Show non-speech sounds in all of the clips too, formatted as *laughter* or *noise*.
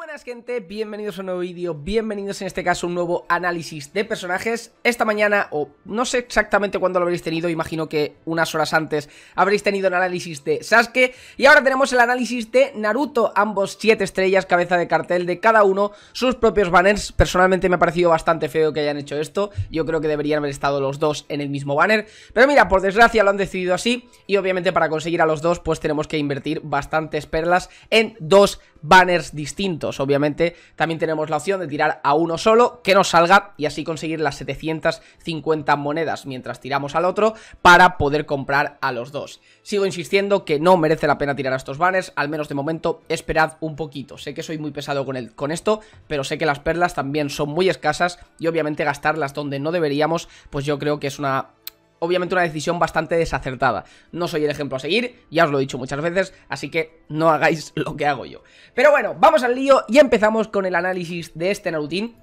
buenas gente, bienvenidos a un nuevo vídeo, bienvenidos en este caso a un nuevo análisis de personajes Esta mañana, o no sé exactamente cuándo lo habréis tenido, imagino que unas horas antes habréis tenido el análisis de Sasuke Y ahora tenemos el análisis de Naruto, ambos 7 estrellas, cabeza de cartel de cada uno, sus propios banners Personalmente me ha parecido bastante feo que hayan hecho esto, yo creo que deberían haber estado los dos en el mismo banner Pero mira, por desgracia lo han decidido así y obviamente para conseguir a los dos pues tenemos que invertir bastantes perlas en dos banners distintos. Obviamente también tenemos la opción de tirar a uno solo, que nos salga y así conseguir las 750 monedas mientras tiramos al otro para poder comprar a los dos. Sigo insistiendo que no merece la pena tirar a estos banners, al menos de momento esperad un poquito. Sé que soy muy pesado con, el, con esto, pero sé que las perlas también son muy escasas y obviamente gastarlas donde no deberíamos, pues yo creo que es una obviamente una decisión bastante desacertada. No soy el ejemplo a seguir, ya os lo he dicho muchas veces, así que no hagáis *laughs* lo que hago yo. Pero bueno, vamos al lío y empezamos con el análisis de este Narutin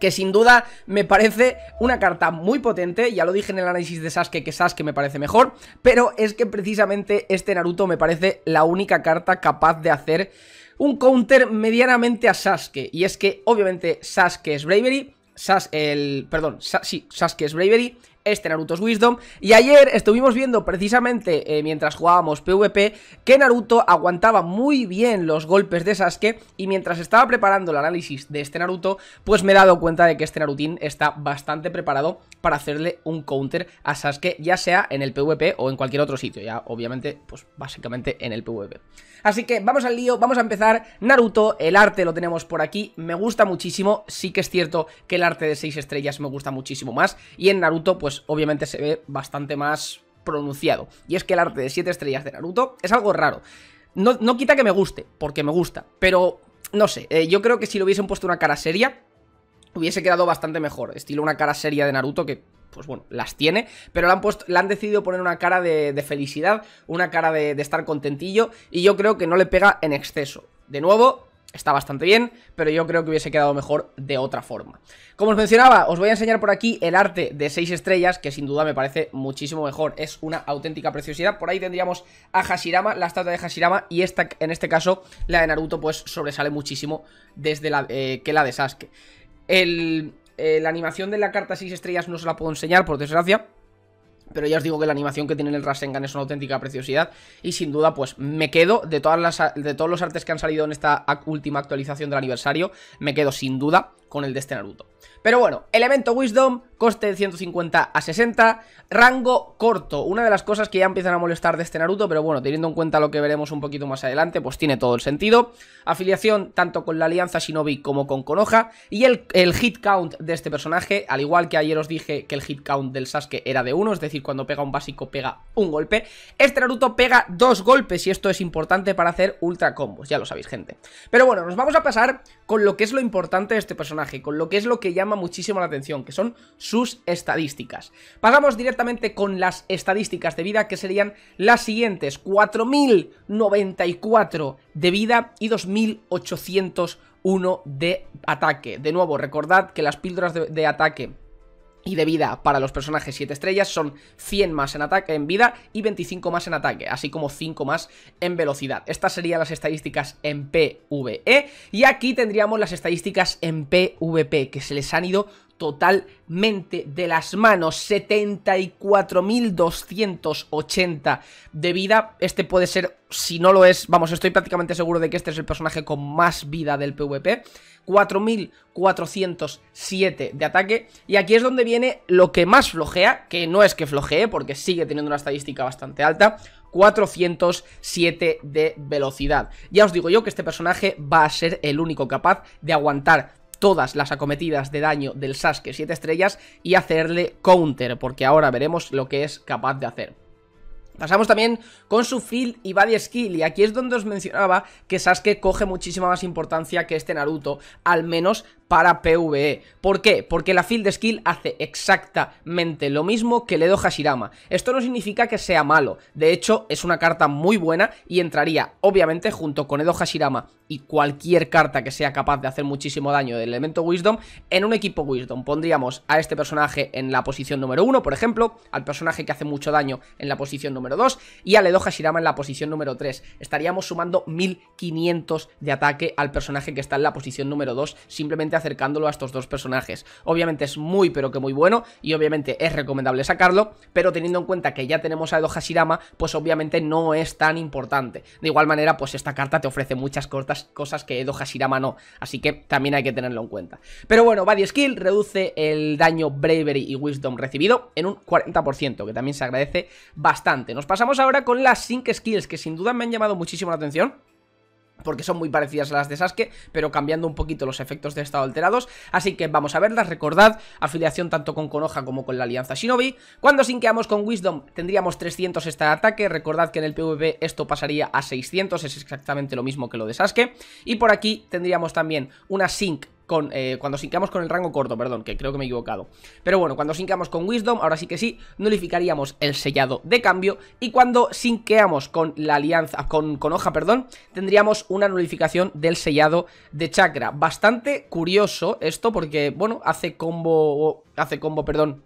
que sin duda me parece una carta muy potente, ya lo dije en el análisis de Sasuke que Sasuke me parece mejor, pero es que precisamente este Naruto me parece la única carta capaz de hacer un counter medianamente a Sasuke, y es que obviamente Sasuke es Bravery, Sas, el, perdón, sí, Sasuke es Bravery, este Naruto's Wisdom y ayer estuvimos viendo precisamente eh, mientras jugábamos PvP que Naruto aguantaba muy bien los golpes de Sasuke y mientras estaba preparando el análisis de este Naruto pues me he dado cuenta de que este Narutín está bastante preparado para hacerle un counter a Sasuke ya sea en el PvP o en cualquier otro sitio, ya obviamente pues básicamente en el PvP. Así que vamos al lío, vamos a empezar Naruto, el arte lo tenemos por aquí, me gusta muchísimo, sí que es cierto que el arte de 6 estrellas me gusta muchísimo más y en Naruto pues pues, obviamente se ve bastante más pronunciado. Y es que el arte de 7 estrellas de Naruto es algo raro. No, quita que me guste, porque me gusta, pero no sé, eh, yo creo que si le hubiesen puesto una cara seria, hubiese quedado bastante mejor. Estilo una cara seria de Naruto que, pues bueno, las tiene, pero le han, puesto, han decidido poner una cara de, felicidad, una cara de estar contentillo, y yo creo que no le pega en exceso. De nuevo, está bastante bien, pero yo creo que hubiese quedado mejor de otra forma. Como os mencionaba, os voy a enseñar por aquí el arte de 6 estrellas, que sin duda me parece muchísimo mejor, es una auténtica preciosidad. Por ahí tendríamos a Hashirama, la estatua de Hashirama, y esta, en este caso, la de Naruto, pues sobresale muchísimo desde la, eh, que la de Sasuke. Eh, la animación de la carta 6 estrellas no se la puedo enseñar, por desgracia, pero ya os digo que la animación que tiene el Rasengan es una auténtica preciosidad y sin duda pues me quedo de, todas las, de todos los artes que han salido en esta última actualización del aniversario, me quedo sin duda con el de este Naruto. Pero bueno, elemento Wisdom, coste de 150 a 60, rango corto, una de las cosas que ya empiezan a molestar de este Naruto, pero bueno, teniendo en cuenta lo que veremos un poquito más adelante, pues tiene todo el sentido. Afiliación tanto con la alianza Shinobi como con Konoha, y el, hit count de este personaje, al igual que ayer os dije que el hit count del Sasuke era de 1, es decir, cuando pega un básico pega un golpe, este Naruto pega dos golpes, y esto es importante para hacer ultra combos, ya lo sabéis gente. Pero bueno, nos vamos a pasar con lo que es lo importante de este personaje con lo que es lo que llama muchísimo la atención, que son sus estadísticas. Pasamos directamente con las estadísticas de vida, que serían las siguientes, 4094 de vida y 2801 de ataque. De nuevo, recordad que las píldoras de ataque y de vida para los personajes 7 estrellas son 100 más en ataque en vida y 25 más en ataque, así como 5 más en velocidad. Estas serían las estadísticas en PvE y aquí tendríamos las estadísticas en PvP que se les han ido totalmente de las manos. 74.280 de vida. Este puede ser, si no lo es, vamos, estoy prácticamente seguro de que este es el personaje con más vida del PvP. 4.407 de ataque. Y aquí es donde viene lo que más flojea, que no es que flojee, porque sigue teniendo una estadística bastante alta. 407 de velocidad. Ya os digo yo que este personaje va a ser el único capaz de aguantar todas las acometidas de daño del Sasuke 7 estrellas y hacerle counter, porque ahora veremos lo que es capaz de hacer. Pasamos también con su field y body skill y aquí es donde os mencionaba que Sasuke coge muchísima más importancia que este Naruto, al menos para PvE. ¿Por qué? Porque la Field Skill hace exactamente lo mismo que Ledo Hashirama. Esto no significa que sea malo, de hecho es una carta muy buena y entraría obviamente junto con Edo Hashirama y cualquier carta que sea capaz de hacer muchísimo daño del elemento Wisdom en un equipo Wisdom. Pondríamos a este personaje en la posición número 1, por ejemplo, al personaje que hace mucho daño en la posición número 2 y al Edo Hashirama en la posición número 3. Estaríamos sumando 1500 de ataque al personaje que está en la posición número 2 simplemente acercándolo a estos dos personajes. Obviamente es muy pero que muy bueno y obviamente es recomendable sacarlo, pero teniendo en cuenta que ya tenemos a Edo Hashirama, pues obviamente no es tan importante. De igual manera, pues esta carta te ofrece muchas cosas que Edo Hashirama no, así que también hay que tenerlo en cuenta. Pero bueno, Body Skill reduce el daño Bravery y Wisdom recibido en un 40%, que también se agradece bastante. Nos pasamos ahora con las Sync Skills, que sin duda me han llamado muchísimo la atención porque son muy parecidas a las de Sasuke, pero cambiando un poquito los efectos de estado alterados, así que vamos a verlas, recordad, afiliación tanto con Konoha como con la alianza Shinobi, cuando sinqueamos con Wisdom tendríamos 300 esta de ataque, recordad que en el PvP esto pasaría a 600, es exactamente lo mismo que lo de Sasuke, y por aquí tendríamos también una sync eh, cuando sinqueamos con el rango corto, perdón, que creo que me he equivocado. Pero bueno, cuando sinqueamos con Wisdom, ahora sí que sí, nulificaríamos el sellado de cambio. Y cuando sinqueamos con la alianza, con, con hoja, perdón, tendríamos una nulificación del sellado de chakra. Bastante curioso esto porque, bueno, hace combo... Hace combo, perdón,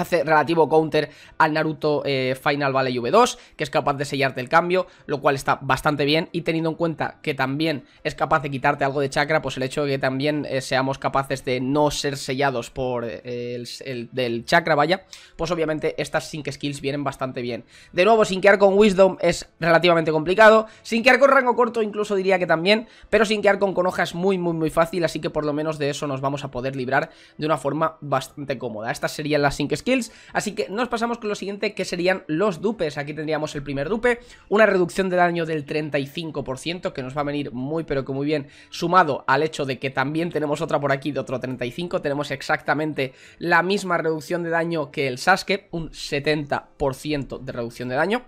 hace relativo counter al Naruto eh, Final Valley V2, que es capaz de sellarte el cambio, lo cual está bastante bien, y teniendo en cuenta que también es capaz de quitarte algo de chakra, pues el hecho de que también eh, seamos capaces de no ser sellados por eh, el, del chakra, vaya, pues obviamente estas 5 skills vienen bastante bien. De nuevo, sin sinquear con Wisdom es relativamente complicado, sin sinquear con rango corto incluso diría que también, pero sin sinquear con conoja es muy muy muy fácil, así que por lo menos de eso nos vamos a poder librar de una forma bastante cómoda. Estas serían las 5 skills Así que nos pasamos con lo siguiente que serían los dupes. Aquí tendríamos el primer dupe, una reducción de daño del 35% que nos va a venir muy pero que muy bien sumado al hecho de que también tenemos otra por aquí de otro 35. Tenemos exactamente la misma reducción de daño que el Sasuke, un 70% de reducción de daño.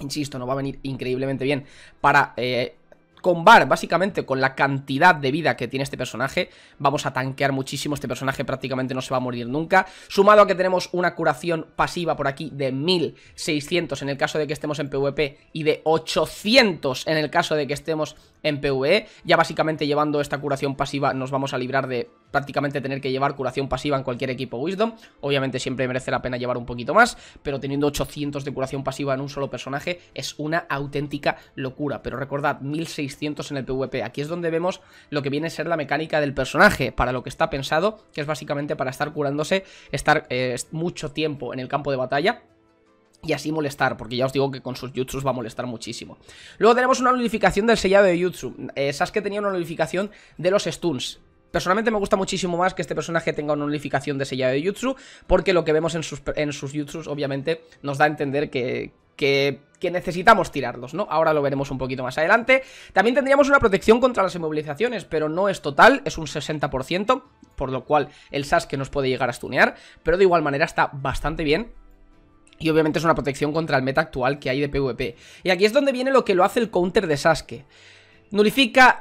Insisto, nos va a venir increíblemente bien para eh, con Bar, básicamente con la cantidad de vida que tiene este personaje, vamos a tanquear muchísimo, este personaje prácticamente no se va a morir nunca, sumado a que tenemos una curación pasiva por aquí de 1600 en el caso de que estemos en PvP y de 800 en el caso de que estemos en PvE. Ya básicamente llevando esta curación pasiva nos vamos a librar de prácticamente tener que llevar curación pasiva en cualquier equipo Wisdom. Obviamente siempre merece la pena llevar un poquito más, pero teniendo 800 de curación pasiva en un solo personaje es una auténtica locura. Pero recordad, 1600 en el PvP. Aquí es donde vemos lo que viene a ser la mecánica del personaje, para lo que está pensado, que es básicamente para estar curándose, estar eh, mucho tiempo en el campo de batalla y así molestar, porque ya os digo que con sus jutsus va a molestar muchísimo. Luego tenemos una nullificación del sellado de jutsu. esas eh, Sasuke tenía una nullificación de los stuns. Personalmente me gusta muchísimo más que este personaje tenga una nullificación de sellado de jutsu, porque lo que vemos en sus, en sus jutsus obviamente nos da a entender que, que, que, necesitamos tirarlos, ¿no? Ahora lo veremos un poquito más adelante. También tendríamos una protección contra las inmovilizaciones, pero no es total, es un 60%, por lo cual el Sasuke nos puede llegar a stunear, pero de igual manera está bastante bien y obviamente es una protección contra el meta actual que hay de PvP. Y aquí es donde viene lo que lo hace el counter de Sasuke. Nulifica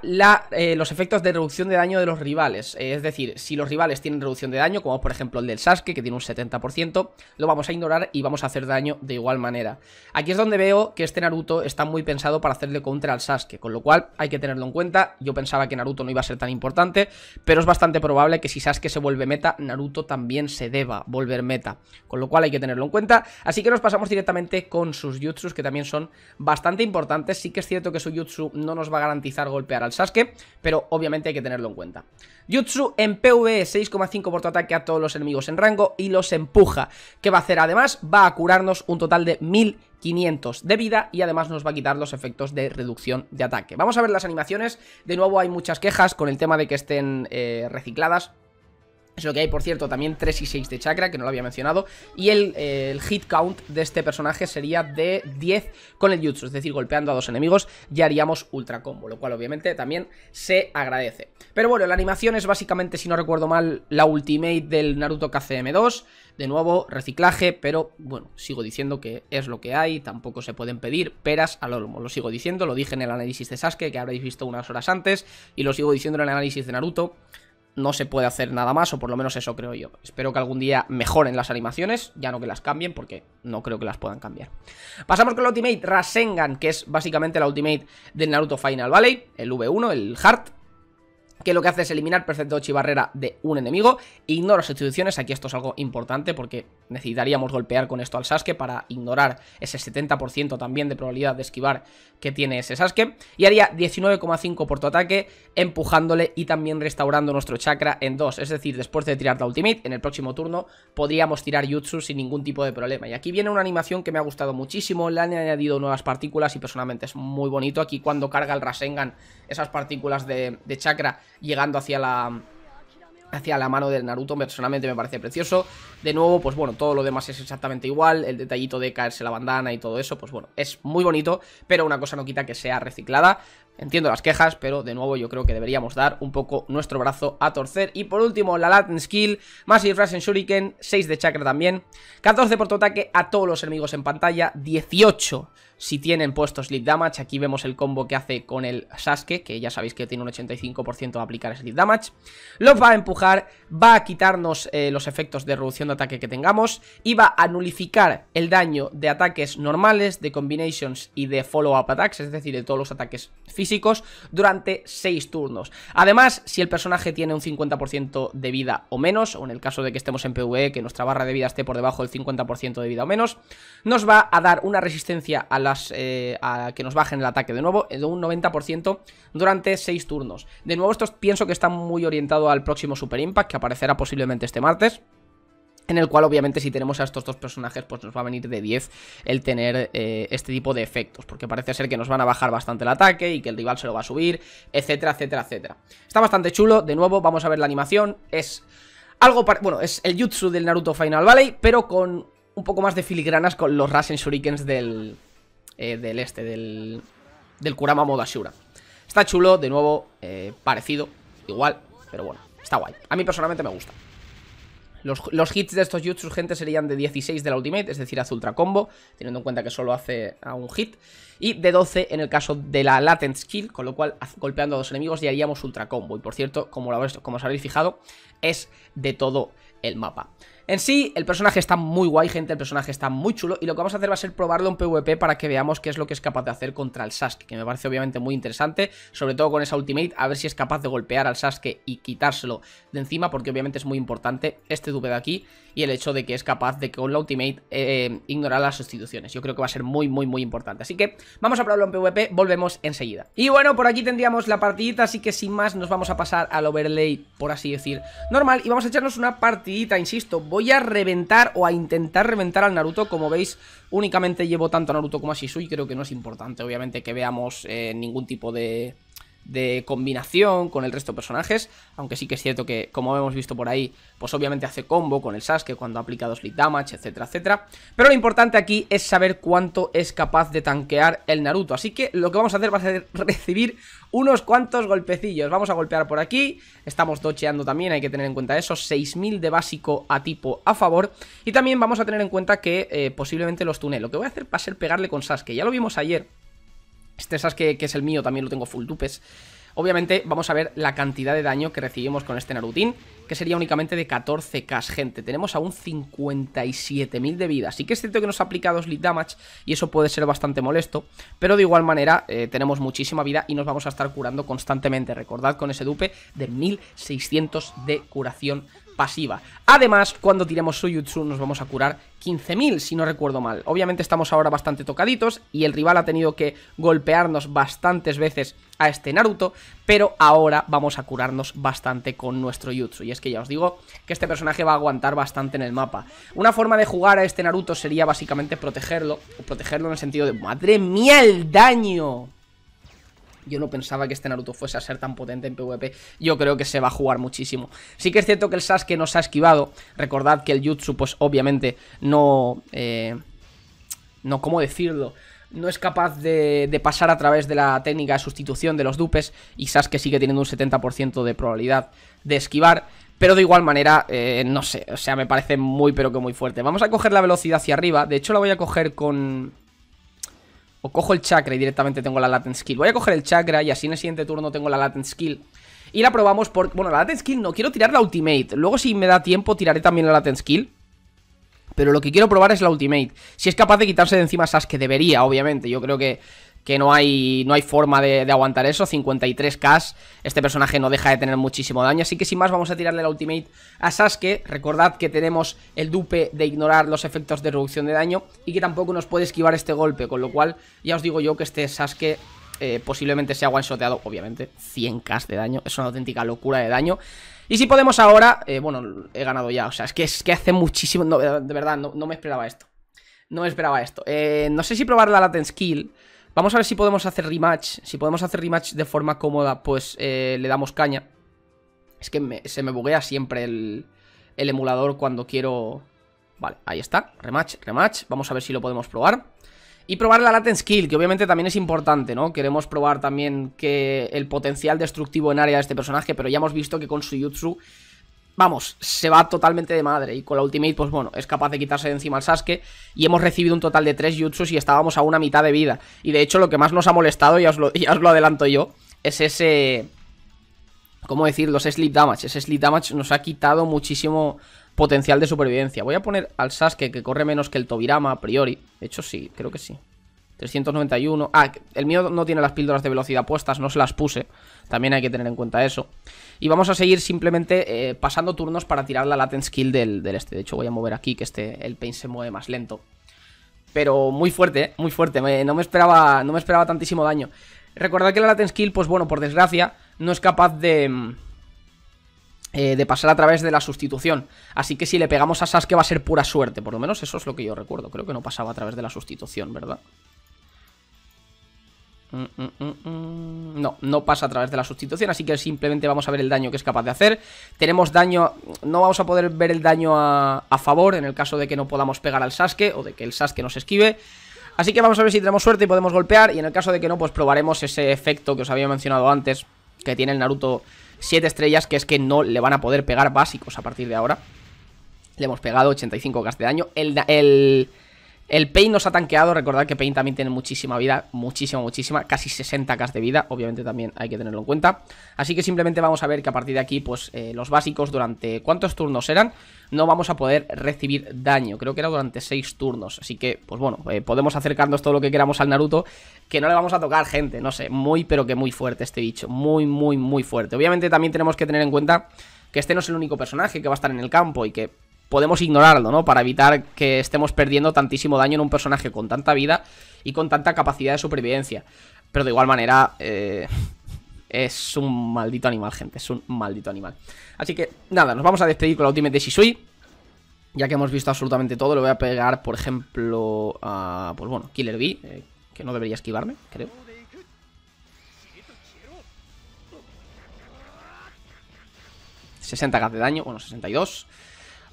eh, los efectos de reducción de daño de los rivales. Eh, es decir, si los rivales tienen reducción de daño, como por ejemplo el del Sasuke, que tiene un 70%, lo vamos a ignorar y vamos a hacer daño de igual manera. Aquí es donde veo que este Naruto está muy pensado para hacerle contra al Sasuke, con lo cual hay que tenerlo en cuenta. Yo pensaba que Naruto no iba a ser tan importante, pero es bastante probable que si Sasuke se vuelve meta, Naruto también se deba volver meta. Con lo cual hay que tenerlo en cuenta. Así que nos pasamos directamente con sus jutsus, que también son bastante importantes. Sí que es cierto que su jutsu no nos va a garantizar golpear al Sasuke, pero obviamente hay que tenerlo en cuenta. Jutsu en PV 6,5 por tu ataque a todos los enemigos en rango y los empuja. ¿Qué va a hacer además? Va a curarnos un total de 1500 de vida y además nos va a quitar los efectos de reducción de ataque. Vamos a ver las animaciones. De nuevo hay muchas quejas con el tema de que estén eh, recicladas. Es lo que hay, por cierto, también 3 y 6 de chakra, que no lo había mencionado. Y el, eh, hit count de este personaje sería de 10 con el jutsu, es decir, golpeando a dos enemigos ya haríamos ultra combo, lo cual obviamente también se agradece. Pero bueno, la animación es básicamente, si no recuerdo mal, la ultimate del Naruto KCM2. De nuevo, reciclaje, pero bueno, sigo diciendo que es lo que hay, tampoco se pueden pedir peras al olmo. Lo sigo diciendo, lo dije en el análisis de Sasuke, que habréis visto unas horas antes, y lo sigo diciendo en el análisis de Naruto no se puede hacer nada más, o por lo menos eso creo yo. Espero que algún día mejoren las animaciones, ya no que las cambien, porque no creo que las puedan cambiar. Pasamos con la Ultimate Rasengan, que es básicamente la Ultimate del Naruto Final Valley, el V1, el Heart, que lo que hace es eliminar perfecto y barrera de un enemigo. Ignora sustituciones, aquí esto es algo importante porque necesitaríamos golpear con esto al Sasuke para ignorar ese 70% también de probabilidad de esquivar que tiene ese Sasuke. Y haría 19,5 por tu ataque, empujándole y también restaurando nuestro chakra en 2. Es decir, después de tirar la ultimate, en el próximo turno podríamos tirar Jutsu sin ningún tipo de problema. Y aquí viene una animación que me ha gustado muchísimo, le han añadido nuevas partículas y personalmente es muy bonito. Aquí cuando carga el Rasengan esas partículas de chakra llegando hacia la, hacia la mano del Naruto, personalmente me parece precioso. De nuevo, pues bueno, todo lo demás es exactamente igual, el detallito de caerse la bandana y todo eso, pues bueno, es muy bonito, pero una cosa no quita que sea reciclada. Entiendo las quejas, pero de nuevo yo creo que deberíamos dar un poco nuestro brazo a torcer. Y por último, la Latin Skill, más cifras en Shuriken, 6 de Chakra también, 14 de Porto ataque a todos los enemigos en pantalla, 18 si tienen puestos Lead Damage. Aquí vemos el combo que hace con el Sasuke, que ya sabéis que tiene un 85% de aplicar ese Damage. Los va a empujar, va a quitarnos eh, los efectos de reducción de ataque que tengamos y va a nulificar el daño de ataques normales, de combinations y de follow-up attacks, es decir, de todos los ataques físicos, durante 6 turnos. Además, si el personaje tiene un 50% de vida o menos, o en el caso de que estemos en PvE, que nuestra barra de vida esté por debajo del 50% de vida o menos, nos va a dar una resistencia a la eh, a que nos bajen el ataque. De nuevo, de un 90% durante 6 turnos. De nuevo, esto pienso que está muy orientado al próximo Super Impact, que aparecerá posiblemente este martes en el cual obviamente si tenemos a estos dos personajes pues nos va a venir de 10 el tener eh, este tipo de efectos, porque parece ser que nos van a bajar bastante el ataque y que el rival se lo va a subir, etcétera, etcétera, etcétera. Está bastante chulo, de nuevo vamos a ver la animación, es algo, bueno, es el jutsu del Naruto Final Valley, pero con un poco más de filigranas con los Rasen Shurikens del, eh, del este, del, del Kurama Moda Ashura. Está chulo, de nuevo, eh, parecido, igual, pero bueno, está guay. A mí personalmente me gusta. Los, hits de estos Jutsu, gente, serían de 16 de la Ultimate, es decir, hace ultra combo, teniendo en cuenta que solo hace a un hit, y de 12 en el caso de la latent skill, con lo cual golpeando a dos enemigos ya haríamos ultra combo. Y por cierto, como, lo habéis, como os fijado, es de todo el mapa. En sí, el personaje está muy guay, gente, el personaje está muy chulo y lo que vamos a hacer va a ser probarlo en PvP para que veamos qué es lo que es capaz de hacer contra el Sasuke, que me parece obviamente muy interesante, sobre todo con esa ultimate, a ver si es capaz de golpear al Sasuke y quitárselo de encima, porque obviamente es muy importante este dupe de aquí y el hecho de que es capaz de con la ultimate eh, eh, ignorar las sustituciones. Yo creo que va a ser muy, muy, muy importante. Así que vamos a probarlo en PvP, volvemos enseguida. Y bueno, por aquí tendríamos la partidita, así que sin más nos vamos a pasar al overlay, por así decir, normal y vamos a echarnos una partidita, insisto, voy Voy a reventar o a intentar reventar al Naruto Como veis, únicamente llevo tanto a Naruto como a Shisui Creo que no es importante, obviamente, que veamos eh, ningún tipo de de combinación con el resto de personajes, aunque sí que es cierto que, como hemos visto por ahí, pues obviamente hace combo con el Sasuke cuando aplica dos lead damage, etcétera, etcétera. Pero lo importante aquí es saber cuánto es capaz de tanquear el Naruto, así que lo que vamos a hacer va a ser *laughs* recibir unos cuantos golpecillos. Vamos a golpear por aquí, estamos docheando también, hay que tener en cuenta eso, 6000 de básico a tipo a favor. Y también vamos a tener en cuenta que eh, posiblemente los tunel. Lo que voy a hacer va a ser pegarle con Sasuke, ya lo vimos ayer este que, es el mío también lo tengo full dupes. Obviamente vamos a ver la cantidad de daño que recibimos con este Narutin, que sería únicamente de 14k, gente. Tenemos aún 57.000 de vida. así que es cierto que nos ha aplicado Sleep Damage y eso puede ser bastante molesto, pero de igual manera eh, tenemos muchísima vida y nos vamos a estar curando constantemente. Recordad con ese dupe de 1.600 de curación pasiva. Además, cuando tiremos su yutsu, nos vamos a curar 15.000, si no recuerdo mal. Obviamente estamos ahora bastante tocaditos y el rival ha tenido que golpearnos bastantes veces a este Naruto, pero ahora vamos a curarnos bastante con nuestro Jutsu. Y es que ya os digo que este personaje va a aguantar bastante en el mapa. Una forma de jugar a este Naruto sería básicamente protegerlo, o protegerlo en el sentido de ¡Madre mía el daño! yo no pensaba que este Naruto fuese a ser tan potente en PvP. Yo creo que se va a jugar muchísimo. Sí que es cierto que el Sasuke nos ha esquivado. Recordad que el Jutsu, pues obviamente, no... Eh, no, ¿cómo decirlo? no es capaz de, pasar a través de la técnica de sustitución de los dupes y Sasuke sigue teniendo un 70% de probabilidad de esquivar. Pero de igual manera, eh, no sé, o sea, me parece muy pero que muy fuerte. Vamos a coger la velocidad hacia arriba. De hecho, la voy a coger con... O cojo el chakra y directamente tengo la latent skill Voy a coger el chakra y así en el siguiente turno tengo la latent skill Y la probamos por... Bueno, la latent skill no, quiero tirar la ultimate Luego si me da tiempo tiraré también la latent skill Pero lo que quiero probar es la ultimate Si es capaz de quitarse de encima a que Debería, obviamente, yo creo que que no hay, no hay forma de, aguantar eso, 53k, este personaje no deja de tener muchísimo daño, así que sin más vamos a tirarle la ultimate a Sasuke, recordad que tenemos el dupe de ignorar los efectos de reducción de daño y que tampoco nos puede esquivar este golpe, con lo cual ya os digo yo que este Sasuke eh, posiblemente sea one-shoteado, obviamente, 100k de daño, es una auténtica locura de daño. Y si podemos ahora, eh, bueno, he ganado ya, o sea, es que, es que hace muchísimo, de verdad, no, no, me esperaba esto. No me esperaba esto. Eh, no sé si probar la latent skill, Vamos a ver si podemos hacer rematch. Si podemos hacer rematch de forma cómoda, pues eh, le damos caña. Es que se me buguea siempre el, emulador cuando quiero... Vale, ahí está. Rematch, rematch. Vamos a ver si lo podemos probar. Y probar la latent skill, que obviamente también es importante, ¿no? Queremos probar también que el potencial destructivo en área de este personaje, pero ya hemos visto que con su Jutsu vamos, se va totalmente de madre. Y con la Ultimate, pues bueno, es capaz de quitarse de encima al Sasuke. Y hemos recibido un total de tres Jutsus y estábamos a una mitad de vida. Y de hecho, lo que más nos ha molestado, ya os lo, *laughs* os lo adelanto yo, es ese... ¿Cómo decir? Los Sleep Damage. Ese Sleep Damage nos ha quitado muchísimo potencial de supervivencia. Voy a poner al Sasuke, que corre menos que el Tobirama, a priori. De hecho, sí, creo que sí. 391. Ah, el mío no tiene las píldoras de velocidad puestas, no se las puse. También hay que tener en cuenta eso. Y vamos a seguir simplemente eh, pasando turnos para tirar la latent skill del, del, este. De hecho, voy a mover aquí que este, el pain se mueve más lento. Pero muy fuerte, eh, muy fuerte. no, me esperaba, no me esperaba tantísimo daño. Recordad que la latent skill, pues bueno, por desgracia, no es capaz de... Mm, eh, de pasar a través de la sustitución. Así que si le pegamos a Sasuke va a ser pura suerte. Por lo menos eso es lo que yo recuerdo. Creo que no pasaba a través de la sustitución, ¿verdad? Mm, mm, mm, no, no pasa a través de la sustitución, así que simplemente vamos a ver el daño que es capaz de hacer. Tenemos daño, no vamos a poder ver el daño a, favor en el caso de que no podamos pegar al Sasuke o de que el Sasuke nos esquive. Así que vamos a ver si tenemos suerte y podemos golpear y en el caso de que no, pues probaremos ese efecto que os había mencionado antes, que tiene el Naruto 7 estrellas, que es que no le van a poder pegar básicos a partir de ahora. Le hemos pegado 85 gas de daño. el, el el Pain nos ha tanqueado, recordad que Pain también tiene muchísima vida, muchísima, muchísima, casi 60k de vida, obviamente también hay que tenerlo en cuenta. Así que simplemente vamos a ver que a partir de aquí, pues eh, los básicos durante cuántos turnos eran, no vamos a poder recibir daño, creo que era durante 6 turnos, así que, pues bueno, eh, podemos acercarnos todo lo que queramos al Naruto, que no le vamos a tocar, gente, no sé, muy pero que muy fuerte este bicho, muy, muy, muy fuerte. Obviamente también tenemos que tener en cuenta que este no es el único personaje que va a estar en el campo y que podemos ignorarlo, ¿no? Para evitar que estemos perdiendo tantísimo daño en un personaje con tanta vida y con tanta capacidad de supervivencia. Pero de igual manera, eh, es un maldito animal, gente, es un maldito animal. Así que, nada, nos vamos a despedir con la Ultimate de Shisui. Ya que hemos visto absolutamente todo, le voy a pegar, por ejemplo, a, pues bueno, Killer Bee, eh, que no debería esquivarme, creo. ...60k de daño, bueno, 62...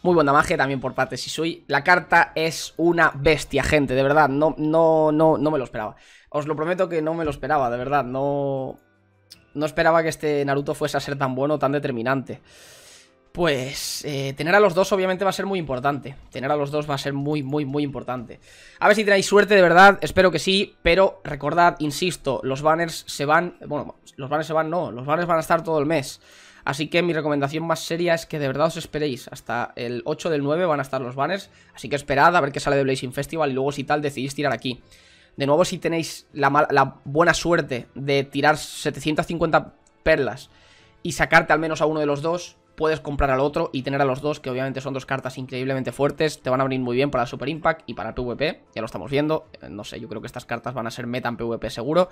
Muy buena magia también por parte de soy La carta es una bestia, gente, de verdad. No, no, no, no me lo esperaba. Os lo prometo que no me lo esperaba, de verdad. No, no esperaba que este Naruto fuese a ser tan bueno, tan determinante. Pues eh, tener a los dos obviamente va a ser muy importante. Tener a los dos va a ser muy, muy, muy importante. A ver si tenéis suerte, de verdad. Espero que sí. Pero recordad, insisto, los banners se van... Bueno, los banners se van, no. Los banners van a estar todo el mes. Así que mi recomendación más seria es que de verdad os esperéis. Hasta el 8 del 9 van a estar los banners. Así que esperad a ver qué sale de Blazing Festival y luego si tal decidís tirar aquí. De nuevo, si tenéis la, la buena suerte de tirar 750 perlas y sacarte al menos a uno de los dos, puedes comprar al otro y tener a los dos, que obviamente son dos cartas increíblemente fuertes, te van a venir muy bien para el Super Impact y para tu VP. ya lo estamos viendo, eh, no sé, yo creo que estas cartas van a ser meta en PvP seguro,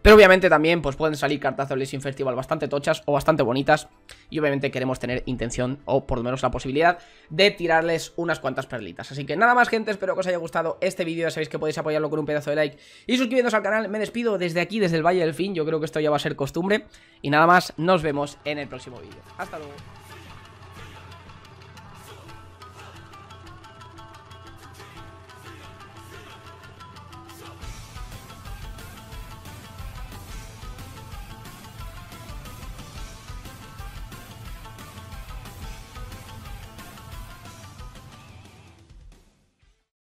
pero obviamente también pues pueden salir cartas de Blazing Festival bastante tochas o bastante bonitas y obviamente queremos tener intención o por lo menos la posibilidad de tirarles unas cuantas perlitas, así que nada más gente, espero que os haya gustado este vídeo, ya sabéis que podéis apoyarlo con un pedazo de like y suscribiéndose al canal, me despido desde aquí, desde el Valle del Fin, yo creo que esto ya va a ser costumbre y nada más, nos vemos en el próximo vídeo, hasta luego.